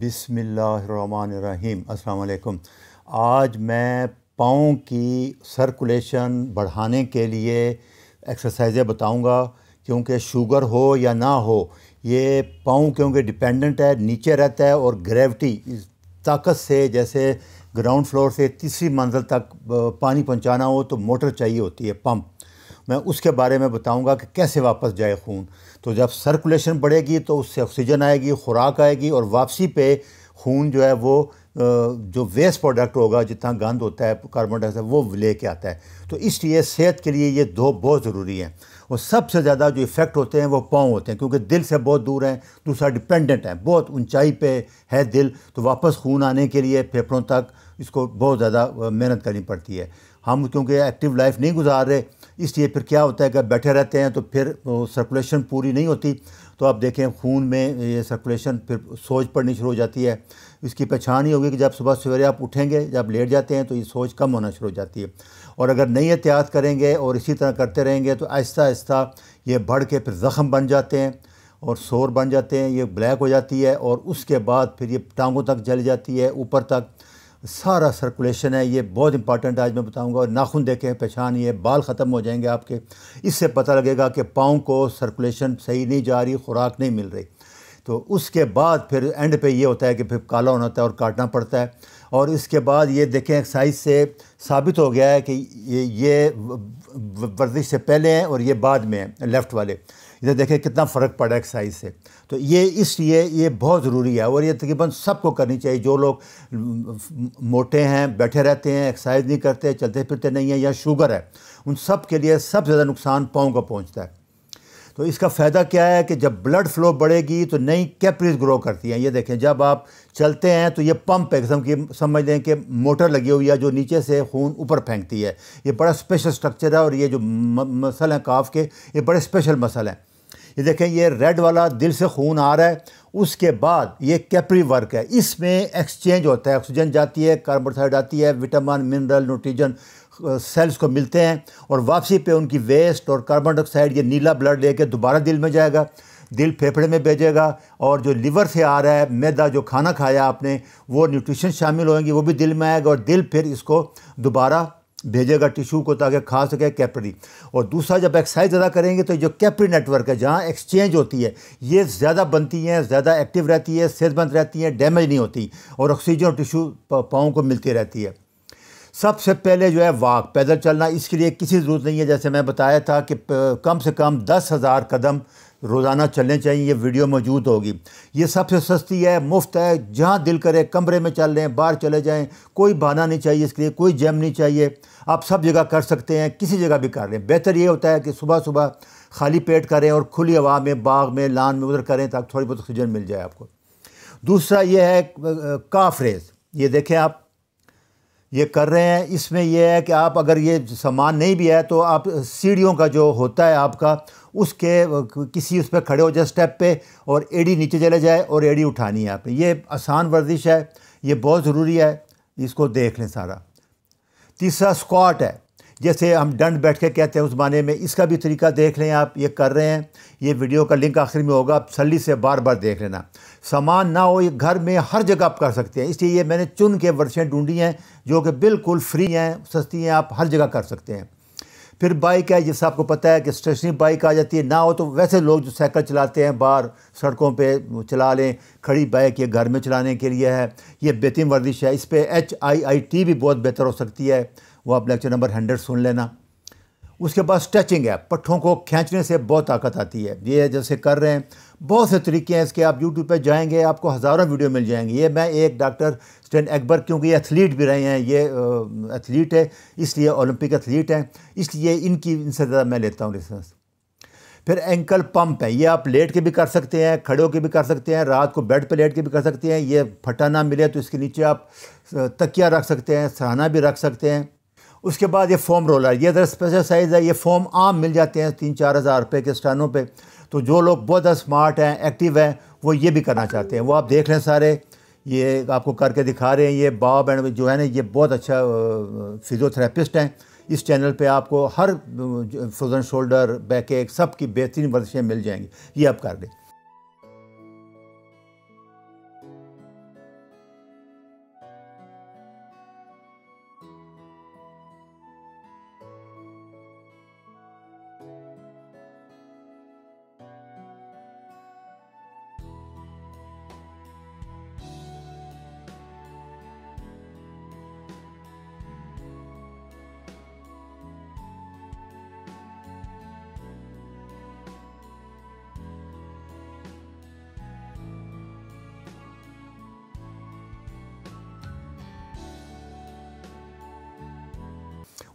बिसमीम् अस्सलाम आज मैं पाँव की सर्कुलेशन बढ़ाने के लिए एक्सरसाइजें बताऊंगा क्योंकि शुगर हो या ना हो ये पाँव क्योंकि डिपेंडेंट है नीचे रहता है और ग्रेविटी ताकत से जैसे ग्राउंड फ्लोर से तीसरी मंजिल तक पानी पहुंचाना हो तो मोटर चाहिए होती है पंप मैं उसके बारे में बताऊंगा कि कैसे वापस जाए खून तो जब सर्कुलेशन बढ़ेगी तो उससे ऑक्सीजन आएगी खुराक आएगी और वापसी पे खून जो है वो जो वेस्ट प्रोडक्ट होगा जितना गंद होता है कार्बन डाइऑक्साइड वो ले के आता है तो इसलिए सेहत के लिए ये दो बहुत ज़रूरी हैं और सबसे ज़्यादा जो इफ़ेक्ट होते हैं वो पाँव होते हैं क्योंकि दिल से बहुत दूर हैं दूसरा डिपेंडेंट है बहुत ऊंचाई पे है दिल तो वापस खून आने के लिए फेफड़ों तक इसको बहुत ज़्यादा मेहनत करनी पड़ती है हम क्योंकि एक्टिव लाइफ नहीं गुजार रहे इसलिए फिर क्या होता है अगर बैठे रहते हैं तो फिर सर्कुलेशन पूरी नहीं होती तो आप देखें खून में ये सर्कुलेशन फिर सोच पड़नी शुरू हो जाती है इसकी पहचान ही होगी कि जब सुबह सवेरे आप उठेंगे जब लेट जाते हैं तो ये सोच कम होना शुरू हो जाती है और अगर नहीं एहतियात करेंगे और इसी तरह करते रहेंगे तो आहिस्ता आहिस्ता ये बढ़ के फिर ज़ख़म बन जाते हैं और शोर बन जाते हैं ये ब्लैक हो जाती है और उसके बाद फिर ये टांगों तक जल जाती है ऊपर तक सारा सर्कुलेशन है ये बहुत इंपॉर्टेंट आज मैं बताऊंगा और नाखून पहचान ये बाल ख़त्म हो जाएंगे आपके इससे पता लगेगा कि पाँव को सर्कुलेशन सही नहीं जा रही खुराक नहीं मिल रही तो उसके बाद फिर एंड पे ये होता है कि फिर काला होना होता है और काटना पड़ता है और इसके बाद ये देखें एक्सरसाइज से साबित हो गया है कि ये ये वर्जिश से पहले हैं और ये बाद में हैं लेफ़्ट वाले इधर देखें कितना फ़र्क पड़ा एक्सरसाइज से तो ये इसलिए ये बहुत ज़रूरी है और ये तकरीबन सबको करनी चाहिए जो लोग मोटे हैं बैठे रहते हैं एक्सरसाइज नहीं करते चलते फिरते नहीं हैं या शुगर है उन सब के लिए सबसे ज़्यादा नुकसान पाँव का पहुँचता है तो इसका फ़ायदा क्या है कि जब ब्लड फ्लो बढ़ेगी तो नई कैपरीज ग्रो करती हैं ये देखें जब आप चलते हैं तो ये पंप एकदम की समझ लें कि मोटर लगी हुई है जो नीचे से खून ऊपर फेंकती है ये बड़ा स्पेशल स्ट्रक्चर है और ये जो मसल हैं काफ के ये बड़े स्पेशल मसल हैं ये देखें ये रेड वाला दिल से खून आ रहा है उसके बाद ये कैपरी वर्क है इसमें एक्सचेंज होता है ऑक्सीजन जाती है कार्बन डाइऑक्साइड आती है विटामिन मिनरल न्यूट्रीजन सेल्स को मिलते हैं और वापसी पे उनकी वेस्ट और कार्बन डाइऑक्साइड ये नीला ब्लड लेके दोबारा दिल में जाएगा दिल फेफड़े में भेजेगा और जो लीवर से आ रहा है मैदा जो खाना खाया आपने वो न्यूट्रिशन शामिल होंगी वो भी दिल में आएगा और दिल फिर इसको दोबारा भेजेगा टिश्यू को ताकि खा सके कैपरी और दूसरा जब एक्सरसाइज ज़्यादा करेंगे तो जो कैपरी नेटवर्क है जहाँ एक्सचेंज होती है ये ज़्यादा बनती हैं ज़्यादा एक्टिव रहती है सेहतमंद रहती हैं डैमेज नहीं होती और ऑक्सीजन और टिश्यू पाँव को मिलती रहती है सबसे पहले जो है वाक पैदल चलना इसके लिए किसी ज़रूरत नहीं है जैसे मैं बताया था कि कम से कम दस हज़ार कदम रोज़ाना चलने चाहिए ये वीडियो मौजूद होगी ये सबसे सस्ती है मुफ्त है जहाँ दिल करे कमरे में चल लें बाहर चले जाएँ कोई बहाना नहीं चाहिए इसके लिए कोई जैम नहीं चाहिए आप सब जगह कर सकते हैं किसी जगह भी कर लें बेहतर ये होता है कि सुबह सुबह खाली पेट करें और खुली हवा में बाग में लान में उधर करें ताकि थोड़ी बहुत ऑक्सीजन मिल जाए आपको दूसरा ये है काफ रेज ये देखें आप ये कर रहे हैं इसमें यह है कि आप अगर ये सामान नहीं भी है तो आप सीढ़ियों का जो होता है आपका उसके किसी उस पर खड़े हो जाए स्टेप पे और एड़ी नीचे चले जाए और एड़ी उठानी है आप ये आसान वर्जिश है ये बहुत ज़रूरी है इसको देख लें सारा तीसरा स्क्वाट है जैसे हम डंड बैठ के कहते हैं उस माने में इसका भी तरीका देख लें आप ये कर रहे हैं ये वीडियो का लिंक आखिर में होगा आप सली से बार बार देख लेना सामान ना हो ये घर में हर जगह आप कर सकते हैं इसलिए ये मैंने चुन के वर्षें ढूंढी हैं जो कि बिल्कुल फ्री हैं सस्ती हैं आप हर जगह कर सकते हैं फिर बाइक है जैसे आपको पता है कि स्टेशनरी बाइक आ जाती है ना हो तो वैसे लोग जो साइकिल चलाते हैं बाहर सड़कों पे चला लें खड़ी बाइक ये घर में चलाने के लिए है ये बेहतरीन वर्जिश है इस पर एच आई आई टी भी बहुत बेहतर हो सकती है वो आप लेक्चर नंबर हंड्रेड सुन लेना उसके बाद स्ट्रेचिंग है पट्ठों को खींचने से बहुत ताकत आती है ये जैसे कर रहे हैं बहुत से तरीके हैं इसके आप यूट्यूब पर जाएंगे आपको हज़ारों वीडियो मिल जाएंगे ये मैं एक डॉक्टर स्टैन अकबर क्योंकि एथलीट भी रहे हैं ये एथलीट है इसलिए ओलंपिक एथलीट हैं इसलिए इनकी इनसे ज़्यादा मैं लेता हूँ लाइसेंस फिर एंकल पंप है ये आप लेट के भी कर सकते हैं खड़े होकर भी कर सकते हैं रात को बेड पर लेट के भी कर सकते हैं ये फटा ना मिले तो इसके नीचे आप तकिया रख सकते हैं सराहना भी रख सकते हैं उसके बाद ये फोम रोलर ये ज़रा स्पेशल साइज़ है ये फोम आम मिल जाते हैं तीन चार हज़ार रुपये के स्टैंडों पर तो जो लोग बहुत स्मार्ट हैं एक्टिव हैं वो ये भी करना चाहते हैं वो आप देख रहे हैं सारे ये आपको करके दिखा रहे हैं ये बाब एंड जो है ना ये बहुत अच्छा फिजियोथेरेपिस्ट हैं इस चैनल पे आपको हर फ्रोज़न शोल्डर बैक एक सब की बेहतरीन वर्जिशें मिल जाएंगी ये आप कर दें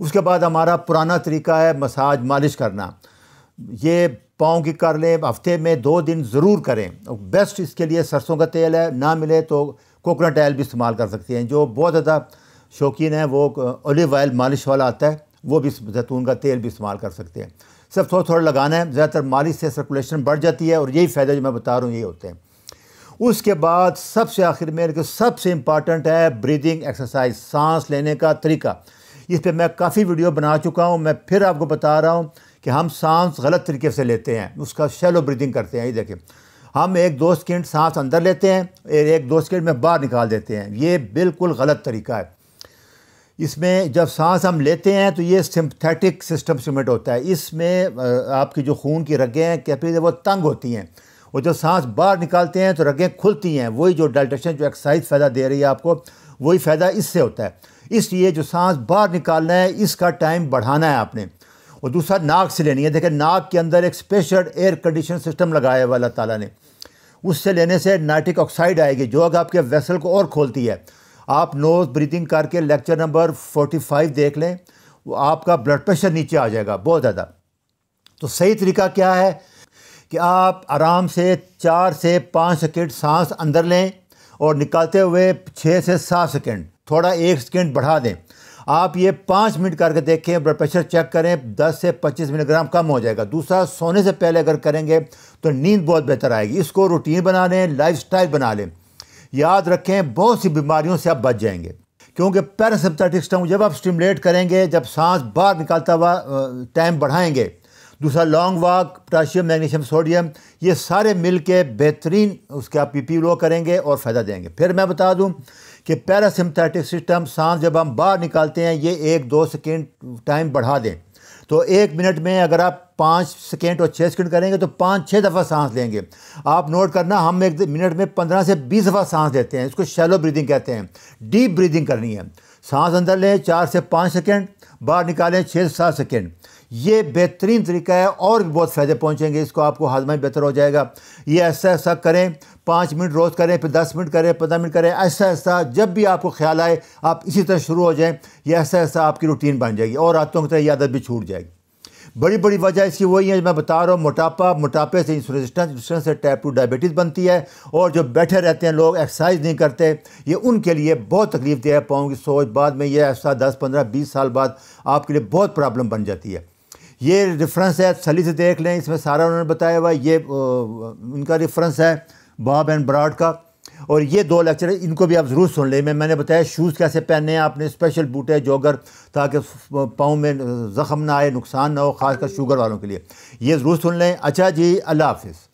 उसके बाद हमारा पुराना तरीका है मसाज मालिश करना ये पाँव की कर लें हफ्ते में दो दिन ज़रूर करें बेस्ट इसके लिए सरसों का तेल है ना मिले तो कोकोनट ऑयल भी इस्तेमाल कर सकते हैं जो बहुत ज़्यादा शौकीन है वो ओलिव ऑयल मालिश वाला आता है वो भी जैतून का तेल भी इस्तेमाल कर सकते हैं सिर्फ थोड़ा थोड़ा लगाना है ज़्यादातर मालिश से सर्कुलेशन बढ़ जाती है और यही फ़ायदा जो मैं बता रहा हूँ ये होते हैं उसके बाद सबसे आखिर में सबसे इम्पॉर्टेंट है ब्रीदिंग एक्सरसाइज सांस लेने का तरीका इस पर मैं काफ़ी वीडियो बना चुका हूँ मैं फिर आपको बता रहा हूँ कि हम सांस गलत तरीके से लेते हैं उसका शेलो ब्रीदिंग करते हैं ये देखें हम एक दो सेकेंड सांस अंदर लेते हैं एक दो सेकेंड में बाहर निकाल देते हैं ये बिल्कुल गलत तरीका है इसमें जब सांस हम लेते हैं तो ये सिंथेटिक सिस्टम सीमेंट होता है इसमें आपकी जो खून की रगें हैं कैपिलरी वो तंग होती हैं और जब सांस बाहर निकालते हैं तो रगें खुलती हैं वही जो डल्टेशन जो एक्सरसाइज फ़ायदा दे रही है आपको वही फ़ायदा इससे होता है इसलिए जो सांस बाहर निकालना है इसका टाइम बढ़ाना है आपने और दूसरा नाक से लेनी है देखें नाक के अंदर एक स्पेशल एयर कंडीशन सिस्टम लगाया हुआ अल्लाह ताला ने उससे लेने से नाइट्रिक ऑक्साइड आएगी जो अगर आपके वेसल को और खोलती है आप नोज़ ब्रीथिंग करके लेक्चर नंबर फाइव देख लें वो आपका ब्लड प्रेशर नीचे आ जाएगा बहुत ज़्यादा तो सही तरीका क्या है कि आप आराम से चार से पाँच सेकेंड सांस अंदर लें और निकालते हुए छः से सात सेकेंड थोड़ा एक सेकेंड बढ़ा दें आप ये पाँच मिनट करके देखें ब्लड प्रेशर चेक करें दस से पच्चीस मिलीग्राम कम हो जाएगा दूसरा सोने से पहले अगर करेंगे तो नींद बहुत बेहतर आएगी इसको रूटीन बना लें लाइफ बना लें याद रखें बहुत सी बीमारियों से आप बच जाएंगे क्योंकि पैरासिम्पथेटिक स्टम जब आप स्टिमुलेट करेंगे जब सांस बाहर निकालता हुआ टाइम बढ़ाएंगे दूसरा long walk potassium magnesium sodium ये सारे मिल के बेहतरीन उसका पी पी लो करेंगे और फ़ायदा देंगे फिर मैं बता दूँ कि पैरासिम्थेटिक सिस्टम सांस जब हम बाहर निकालते हैं ये एक दो सेकेंड टाइम बढ़ा दें तो एक मिनट में अगर आप पाँच सेकेंड और छः सेकेंड करेंगे तो पाँच छः दफ़ा सांस लेंगे आप नोट करना हम एक मिनट में पंद्रह से बीस दफ़ा सांस लेते हैं इसको शैलो ब्रीदिंग कहते हैं डीप ब्रीदिंग करनी है सांस अंदर लें चार से पाँच सेकेंड बाहर निकालें छः से सात सेकेंड ये बेहतरीन तरीका है और भी बहुत फ़ायदे पहुँचेंगे इसको आपको हाजमा बेहतर हो जाएगा ये ऐसा ऐसा करें पाँच मिनट रोज़ करें फिर दस मिनट करें पंद्रह मिनट करें ऐसा ऐसा जब भी आपको ख्याल आए आप इसी तरह शुरू हो जाएं ये ऐसा ऐसा आपकी रूटीन बन जाएगी और रातों की तरह ये आदत भी छूट जाएगी बड़ी बड़ी वजह इसकी वही है मैं बता रहा हूँ मोटापा मोटापे से इंसुलिन रेजिस्टेंस से टाइप टू डायबिटीज़ बनती है और जो बैठे रहते हैं लोग एक्सरसाइज नहीं करते ये उनके लिए बहुत तकलीफ दे पाऊँगी सोच बाद में ये ऐसा दस पंद्रह बीस साल बाद आपके लिए बहुत प्रॉब्लम बन जाती है ये रेफरेंस है आप सली से देख लें इसमें सारा उन्होंने बताया हुआ ये उनका रेफरेंस है बॉब एंड ब्राड का और ये दो लेक्चर इनको भी आप ज़रूर सुन लें मैं मैंने बताया शूज़ कैसे पहने हैं आपने स्पेशल बूटे जोगर ताकि पाँव में ज़ख्म ना आए नुकसान ना हो ख़ासकर शुगर वालों के लिए ये ज़रूर सुन लें अच्छा जी अल्लाह हाफिज़